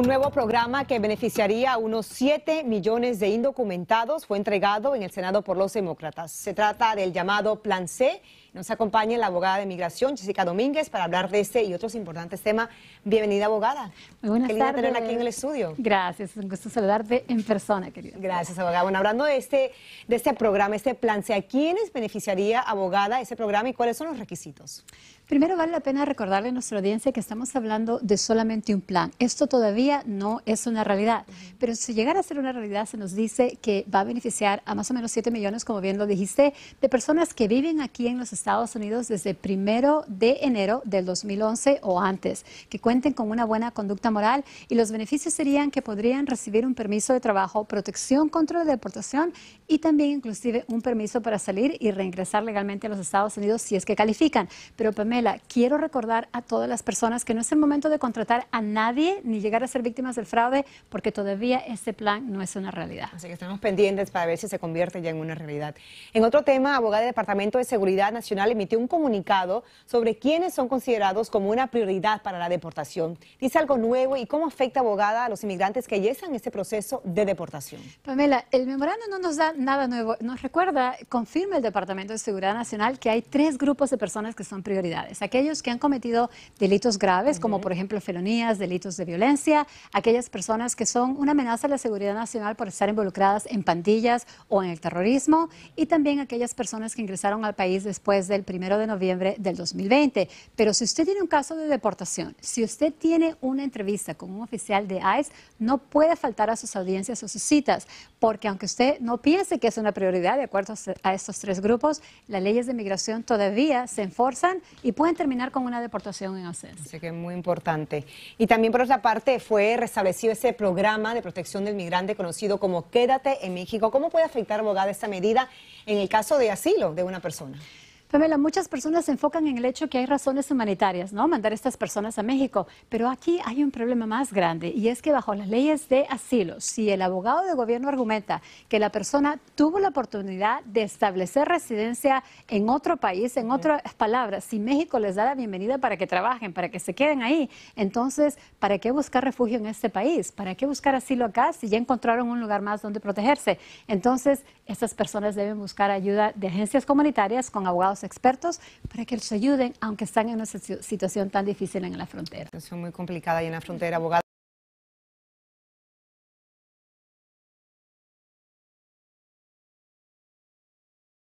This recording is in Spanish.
Un nuevo programa que beneficiaría a unos 7 millones de indocumentados fue entregado en el Senado por los demócratas. Se trata del llamado Plan C nos acompaña la abogada de migración, Jessica Domínguez, para hablar de este y otros importantes temas. Bienvenida, abogada. Muy buenas Qué aquí en el estudio. Gracias, un gusto saludarte en persona, querida. Gracias, abogada. Bueno, hablando de este, de este programa, este plan, ¿a quiénes beneficiaría, abogada, ese programa y cuáles son los requisitos? Primero vale la pena recordarle a nuestra audiencia que estamos hablando de solamente un plan. Esto todavía no es una realidad, pero si llegara a ser una realidad se nos dice que va a beneficiar a más o menos 7 millones, como bien lo dijiste, de personas que viven aquí en los Estados Estados Unidos desde primero de enero del 2011 o antes, que cuenten con una buena conducta moral y los beneficios serían que podrían recibir un permiso de trabajo, protección contra la deportación y también inclusive un permiso para salir y reingresar legalmente a los Estados Unidos si es que califican. Pero Pamela, quiero recordar a todas las personas que no es el momento de contratar a nadie ni llegar a ser víctimas del fraude porque todavía este plan no es una realidad. Así que estamos pendientes para ver si se convierte ya en una realidad. En otro tema, abogada del Departamento de Seguridad Nacional emitió un comunicado sobre quiénes son considerados como una prioridad para la deportación. Dice algo nuevo y cómo afecta abogada a los inmigrantes que yesan este proceso de deportación. Pamela, el memorando no nos da nada nuevo. Nos recuerda, confirma el Departamento de Seguridad Nacional que hay tres grupos de personas que son prioridades. Aquellos que han cometido delitos graves, como por ejemplo felonías, delitos de violencia, aquellas personas que son una amenaza a la seguridad nacional por estar involucradas en pandillas o en el terrorismo, y también aquellas personas que ingresaron al país después desde del 1 de noviembre del 2020. Pero si usted tiene un caso de deportación, si usted tiene una entrevista con un oficial de ICE, no puede faltar a sus audiencias o sus citas, porque aunque usted no piense que es una prioridad de acuerdo a estos tres grupos, las leyes de migración todavía se enforzan y pueden terminar con una deportación en ausencia. Así que es muy importante. Y también por otra parte fue restablecido ese programa de protección del migrante conocido como Quédate en México. ¿Cómo puede afectar, abogada, esta medida en el caso de asilo de una persona? Pamela, muchas personas se enfocan en el hecho que hay razones humanitarias, ¿no? Mandar a estas personas a México. Pero aquí hay un problema más grande y es que bajo las leyes de asilo, si el abogado de gobierno argumenta que la persona tuvo la oportunidad de establecer residencia en otro país, en otras palabras, si México les da la bienvenida para que trabajen, para que se queden ahí, entonces, ¿para qué buscar refugio en este país? ¿Para qué buscar asilo acá si ya encontraron un lugar más donde protegerse? Entonces, estas personas deben buscar ayuda de agencias comunitarias con abogados expertos para que les ayuden, aunque están en una situación tan difícil en la frontera. es muy complicada y en la frontera, abogada.